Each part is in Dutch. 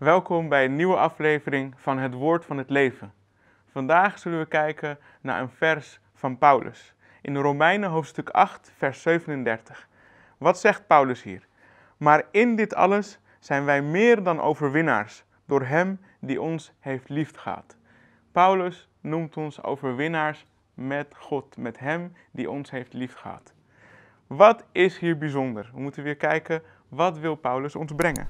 Welkom bij een nieuwe aflevering van Het Woord van het Leven. Vandaag zullen we kijken naar een vers van Paulus. In Romeinen hoofdstuk 8, vers 37. Wat zegt Paulus hier? Maar in dit alles zijn wij meer dan overwinnaars door Hem die ons heeft liefgehad. Paulus noemt ons overwinnaars met God, met Hem die ons heeft liefgehad. Wat is hier bijzonder? We moeten weer kijken, wat wil Paulus ons brengen?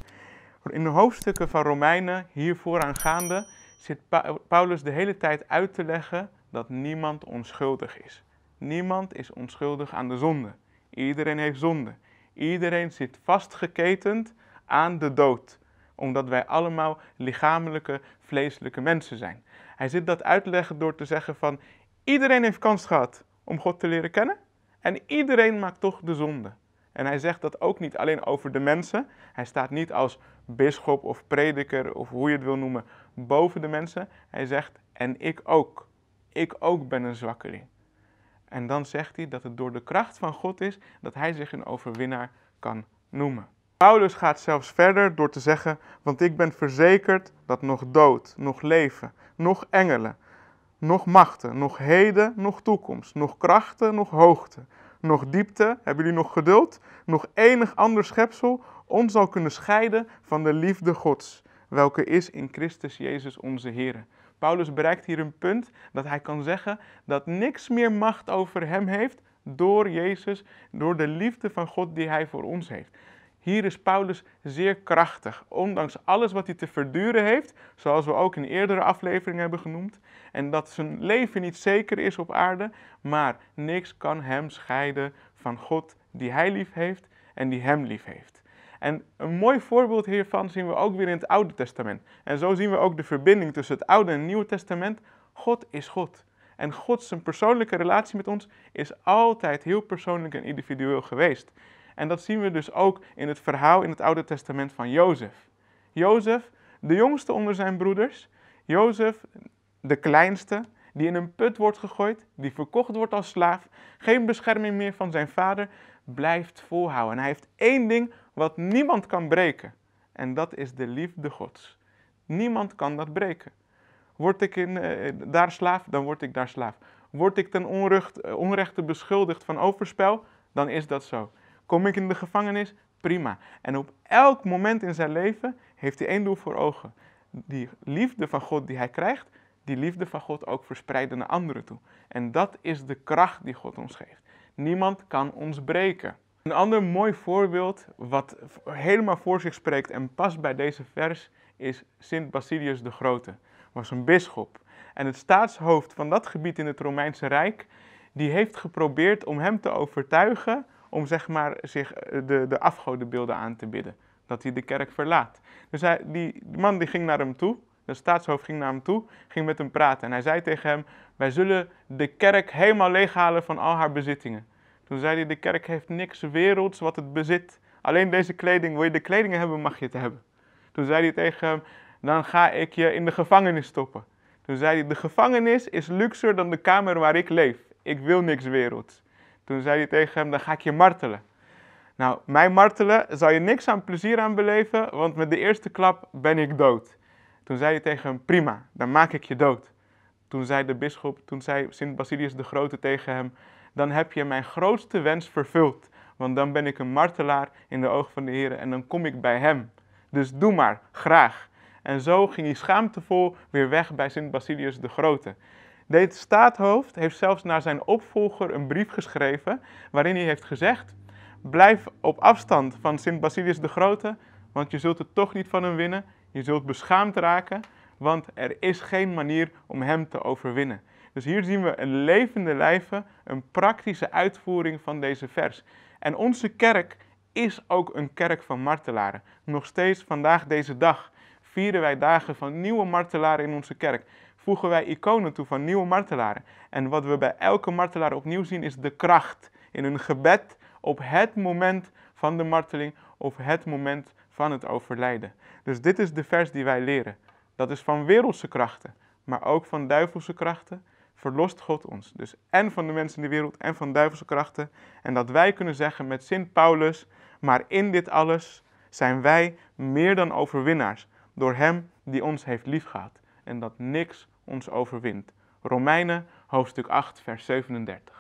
In de hoofdstukken van Romeinen hier gaande, zit Paulus de hele tijd uit te leggen dat niemand onschuldig is. Niemand is onschuldig aan de zonde. Iedereen heeft zonde. Iedereen zit vastgeketend aan de dood, omdat wij allemaal lichamelijke, vleeselijke mensen zijn. Hij zit dat uit te leggen door te zeggen van iedereen heeft kans gehad om God te leren kennen en iedereen maakt toch de zonde. En hij zegt dat ook niet alleen over de mensen. Hij staat niet als bisschop of prediker of hoe je het wil noemen boven de mensen. Hij zegt, en ik ook. Ik ook ben een zwakkeling. En dan zegt hij dat het door de kracht van God is dat hij zich een overwinnaar kan noemen. Paulus gaat zelfs verder door te zeggen, want ik ben verzekerd dat nog dood, nog leven, nog engelen, nog machten, nog heden, nog toekomst, nog krachten, nog hoogte, nog diepte, hebben jullie nog geduld, nog enig ander schepsel ons zal kunnen scheiden van de liefde Gods, welke is in Christus Jezus onze Heer. Paulus bereikt hier een punt dat hij kan zeggen dat niks meer macht over hem heeft door Jezus, door de liefde van God die hij voor ons heeft. Hier is Paulus zeer krachtig, ondanks alles wat hij te verduren heeft, zoals we ook in eerdere afleveringen hebben genoemd, en dat zijn leven niet zeker is op aarde, maar niks kan hem scheiden van God die hij lief heeft en die hem lief heeft. En een mooi voorbeeld hiervan zien we ook weer in het Oude Testament. En zo zien we ook de verbinding tussen het Oude en het Nieuwe Testament. God is God. En Gods persoonlijke relatie met ons is altijd heel persoonlijk en individueel geweest. En dat zien we dus ook in het verhaal in het Oude Testament van Jozef. Jozef, de jongste onder zijn broeders. Jozef, de kleinste, die in een put wordt gegooid, die verkocht wordt als slaaf, geen bescherming meer van zijn vader, blijft volhouden. En hij heeft één ding wat niemand kan breken. En dat is de liefde Gods. Niemand kan dat breken. Word ik in, eh, daar slaaf, dan word ik daar slaaf. Word ik ten onrecht, eh, onrechte beschuldigd van overspel, dan is dat zo. Kom ik in de gevangenis? Prima. En op elk moment in zijn leven heeft hij één doel voor ogen. Die liefde van God die hij krijgt, die liefde van God ook verspreiden naar anderen toe. En dat is de kracht die God ons geeft. Niemand kan ons breken. Een ander mooi voorbeeld wat helemaal voor zich spreekt en past bij deze vers is Sint Basilius de Grote. Was een bisschop en het staatshoofd van dat gebied in het Romeinse Rijk die heeft geprobeerd om hem te overtuigen om zeg maar, zich eh, de, de afgodenbeelden aan te bidden. Dat hij de kerk verlaat. Dus hij, die, man die ging naar hem toe, de staatshoofd ging naar hem toe, ging met hem praten. En hij zei tegen hem, wij zullen de kerk helemaal leeghalen van al haar bezittingen. Toen zei hij, de kerk heeft niks werelds wat het bezit. Alleen deze kleding, wil je de kleding hebben, mag je het hebben. Toen zei hij tegen hem, dan ga ik je in de gevangenis stoppen. Toen zei hij, de gevangenis is luxer dan de kamer waar ik leef. Ik wil niks werelds. Toen zei hij tegen hem, dan ga ik je martelen. Nou, mij martelen zal je niks aan plezier aan beleven, want met de eerste klap ben ik dood. Toen zei hij tegen hem, prima, dan maak ik je dood. Toen zei de bisschop, toen zei Sint Basilius de Grote tegen hem, dan heb je mijn grootste wens vervuld. Want dan ben ik een martelaar in de ogen van de Heer en dan kom ik bij hem. Dus doe maar, graag. En zo ging hij schaamtevol weer weg bij Sint Basilius de Grote. Dit staathoofd heeft zelfs naar zijn opvolger een brief geschreven waarin hij heeft gezegd: Blijf op afstand van Sint Basilius de Grote, want je zult het toch niet van hem winnen. Je zult beschaamd raken, want er is geen manier om hem te overwinnen. Dus hier zien we een levende lijve, een praktische uitvoering van deze vers. En onze kerk is ook een kerk van martelaren. Nog steeds vandaag deze dag vieren wij dagen van nieuwe martelaren in onze kerk voegen wij iconen toe van nieuwe martelaren. En wat we bij elke martelaar opnieuw zien is de kracht in hun gebed op het moment van de marteling of het moment van het overlijden. Dus dit is de vers die wij leren. Dat is van wereldse krachten, maar ook van duivelse krachten verlost God ons. Dus en van de mensen in de wereld en van duivelse krachten. En dat wij kunnen zeggen met Sint Paulus, maar in dit alles zijn wij meer dan overwinnaars door Hem die ons heeft liefgehad. En dat niks ons overwint. Romeinen hoofdstuk 8, vers 37.